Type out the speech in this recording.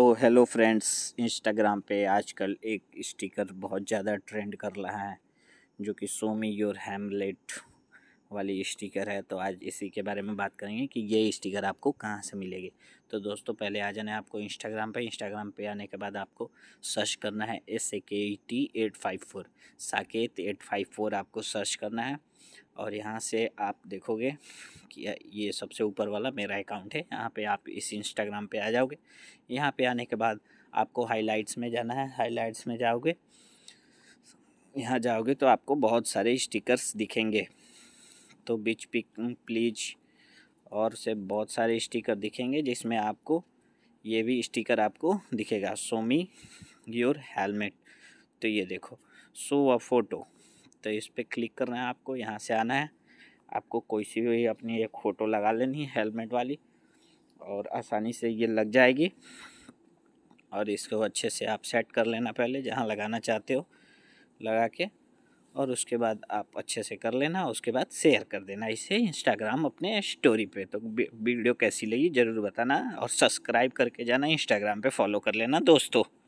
तो hello friends Instagram पे आजकल एक स्टिकर बहुत ज़्यादा ट्रेंड कर रहा है जो कि सोमी योर हेमलेट वाली स्टिकर है तो आज इसी के बारे में बात करेंगे कि ये स्टिकर आपको कहाँ से मिलेगी तो दोस्तों पहले आ जाना है आपको इंस्टाग्राम पर इंस्टाग्राम पे आने के बाद आपको सर्च करना है S A K T eight five four Saket eight five four आपको सर्च करना है और यहाँ से आप देखोगे कि ये सबसे ऊपर वाला मेरा अकाउंट है यहाँ पे आप इस इंस्टाग्राम पे आ जाओगे यहाँ पे आने के बाद आपको हाइलाइट्स में जाना है हाइलाइट्स में जाओगे यहाँ जाओगे तो आपको बहुत सारे स्टिकर्स दिखेंगे तो बिच पिक प्लीज और से बहुत सारे स्टिकर दिखेंगे जिसमें आपको ये भी स्टिकर आपको दिखेगा सोमी योर हेलमेट तो ये देखो सो अ फ़ोटो तो इस पर क्लिक करना है आपको यहाँ से आना है आपको कोई सी भी अपनी एक फ़ोटो लगा लेनी है हेलमेट वाली और आसानी से ये लग जाएगी और इसको अच्छे से आप सेट कर लेना पहले जहाँ लगाना चाहते हो लगा के और उसके बाद आप अच्छे से कर लेना उसके बाद शेयर कर देना इसे इंस्टाग्राम अपने स्टोरी पे तो वीडियो कैसी लगी ज़रूर बताना और सब्सक्राइब करके जाना इंस्टाग्राम पे फॉलो कर लेना दोस्तों